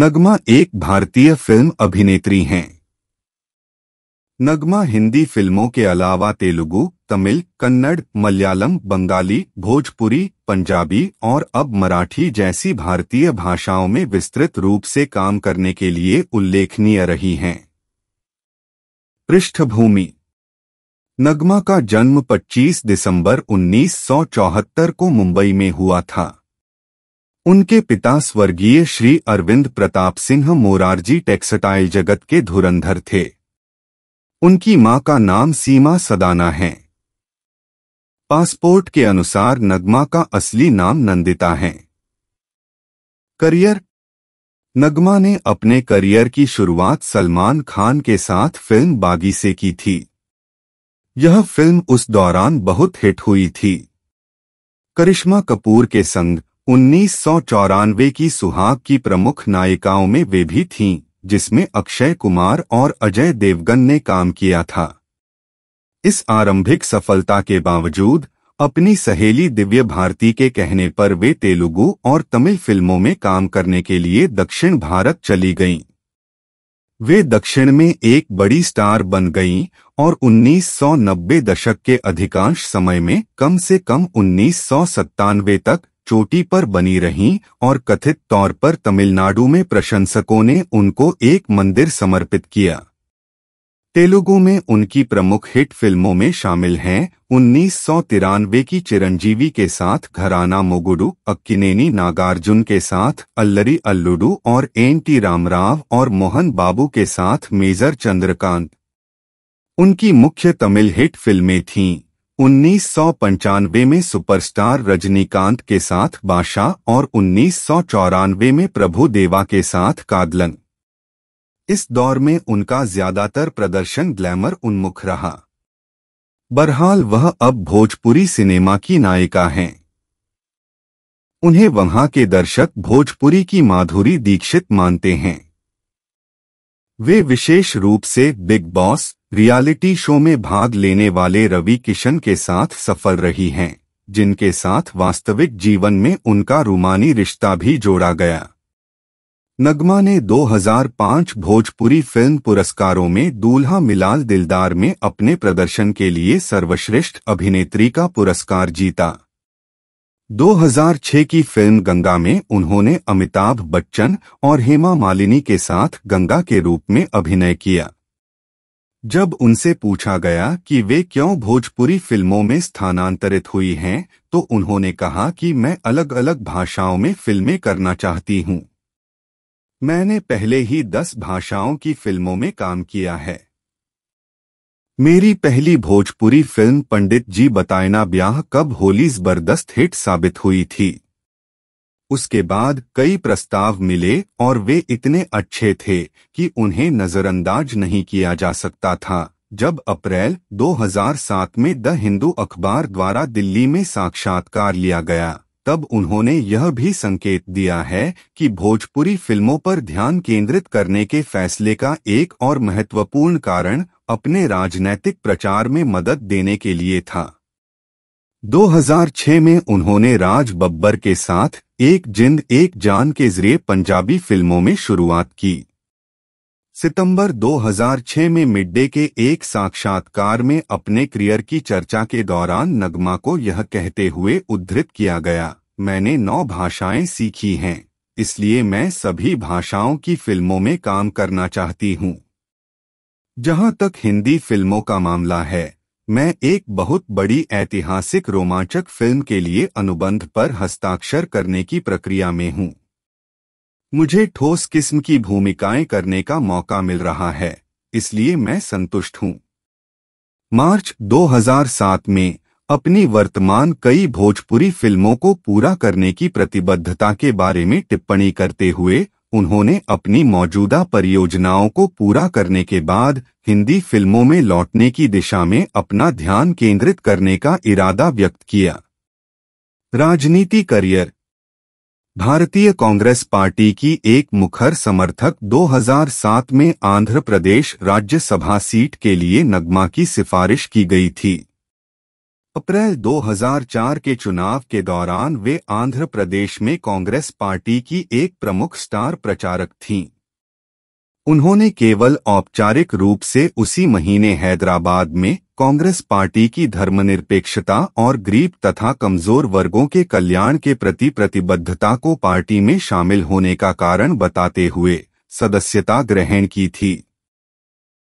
नगमा एक भारतीय फिल्म अभिनेत्री हैं नगमा हिंदी फिल्मों के अलावा तेलुगु तमिल कन्नड़ मलयालम बंगाली भोजपुरी पंजाबी और अब मराठी जैसी भारतीय भाषाओं में विस्तृत रूप से काम करने के लिए उल्लेखनीय रही हैं पृष्ठभूमि नगमा का जन्म 25 दिसंबर 1974 को मुंबई में हुआ था उनके पिता स्वर्गीय श्री अरविंद प्रताप सिंह मोरारजी टेक्सटाइल जगत के धुरंधर थे उनकी मां का नाम सीमा सदाना है पासपोर्ट के अनुसार नगमा का असली नाम नंदिता है करियर नगमा ने अपने करियर की शुरुआत सलमान खान के साथ फिल्म बागी से की थी यह फिल्म उस दौरान बहुत हिट हुई थी करिश्मा कपूर के संग उन्नीस की सुहाग की प्रमुख नायिकाओं में वे भी थीं, जिसमें अक्षय कुमार और अजय देवगन ने काम किया था इस आरंभिक सफलता के बावजूद अपनी सहेली दिव्य भारती के कहने पर वे तेलुगु और तमिल फिल्मों में काम करने के लिए दक्षिण भारत चली गईं। वे दक्षिण में एक बड़ी स्टार बन गईं और 1990 दशक के अधिकांश समय में कम से कम उन्नीस तक चोटी पर बनी रहीं और कथित तौर पर तमिलनाडु में प्रशंसकों ने उनको एक मंदिर समर्पित किया तेलुगु में उनकी प्रमुख हिट फिल्मों में शामिल हैं उन्नीस सौ तिरानवे की चिरंजीवी के साथ घराना मोगुडू अक्किनेनी नागार्जुन के साथ अल्लरी अल्लुडू और एन टी रामराव और मोहन बाबू के साथ मेजर चंद्रकांत उनकी मुख्य तमिल हिट फिल्में थीं उन्नीस में सुपरस्टार रजनीकांत के साथ बादशाह और उन्नीस में प्रभु देवा के साथ कादलन इस दौर में उनका ज्यादातर प्रदर्शन ग्लैमर उन्मुख रहा बरहाल वह अब भोजपुरी सिनेमा की नायिका हैं उन्हें वहां के दर्शक भोजपुरी की माधुरी दीक्षित मानते हैं वे विशेष रूप से बिग बॉस रियलिटी शो में भाग लेने वाले रवि किशन के साथ सफल रही हैं जिनके साथ वास्तविक जीवन में उनका रूमानी रिश्ता भी जोड़ा गया नगमा ने 2005 भोजपुरी फिल्म पुरस्कारों में दूल्हा मिलाल दिलदार में अपने प्रदर्शन के लिए सर्वश्रेष्ठ अभिनेत्री का पुरस्कार जीता 2006 की फिल्म गंगा में उन्होंने अमिताभ बच्चन और हेमा मालिनी के साथ गंगा के रूप में अभिनय किया जब उनसे पूछा गया कि वे क्यों भोजपुरी फिल्मों में स्थानांतरित हुई हैं तो उन्होंने कहा कि मैं अलग अलग भाषाओं में फिल्में करना चाहती हूं। मैंने पहले ही दस भाषाओं की फिल्मों में काम किया है मेरी पहली भोजपुरी फिल्म पंडित जी बतायना ब्याह कब होली जबरदस्त हिट साबित हुई थी उसके बाद कई प्रस्ताव मिले और वे इतने अच्छे थे कि उन्हें नज़रअंदाज नहीं किया जा सकता था जब अप्रैल 2007 में द हिंदू अखबार द्वारा दिल्ली में साक्षात्कार लिया गया तब उन्होंने यह भी संकेत दिया है कि भोजपुरी फिल्मों पर ध्यान केंद्रित करने के फैसले का एक और महत्वपूर्ण कारण अपने राजनैतिक प्रचार में मदद देने के लिए था 2006 में उन्होंने राज बब्बर के साथ एक जिंद एक जान के जरिए पंजाबी फिल्मों में शुरुआत की सितंबर 2006 में मिड्डे के एक साक्षात्कार में अपने करियर की चर्चा के दौरान नगमा को यह कहते हुए उद्धृत किया गया मैंने नौ भाषाएं सीखी हैं इसलिए मैं सभी भाषाओं की फिल्मों में काम करना चाहती हूँ जहां तक हिंदी फिल्मों का मामला है मैं एक बहुत बड़ी ऐतिहासिक रोमांचक फिल्म के लिए अनुबंध पर हस्ताक्षर करने की प्रक्रिया में हूं मुझे ठोस किस्म की भूमिकाएं करने का मौका मिल रहा है इसलिए मैं संतुष्ट हूं मार्च 2007 में अपनी वर्तमान कई भोजपुरी फिल्मों को पूरा करने की प्रतिबद्धता के बारे में टिप्पणी करते हुए उन्होंने अपनी मौजूदा परियोजनाओं को पूरा करने के बाद हिंदी फिल्मों में लौटने की दिशा में अपना ध्यान केंद्रित करने का इरादा व्यक्त किया राजनीति करियर भारतीय कांग्रेस पार्टी की एक मुखर समर्थक 2007 में आंध्र प्रदेश राज्यसभा सीट के लिए नगमा की सिफारिश की गई थी अप्रैल 2004 के चुनाव के दौरान वे आंध्र प्रदेश में कांग्रेस पार्टी की एक प्रमुख स्टार प्रचारक थीं उन्होंने केवल औपचारिक रूप से उसी महीने हैदराबाद में कांग्रेस पार्टी की धर्मनिरपेक्षता और गरीब तथा कमजोर वर्गों के कल्याण के प्रति प्रतिबद्धता को पार्टी में शामिल होने का कारण बताते हुए सदस्यता ग्रहण की थी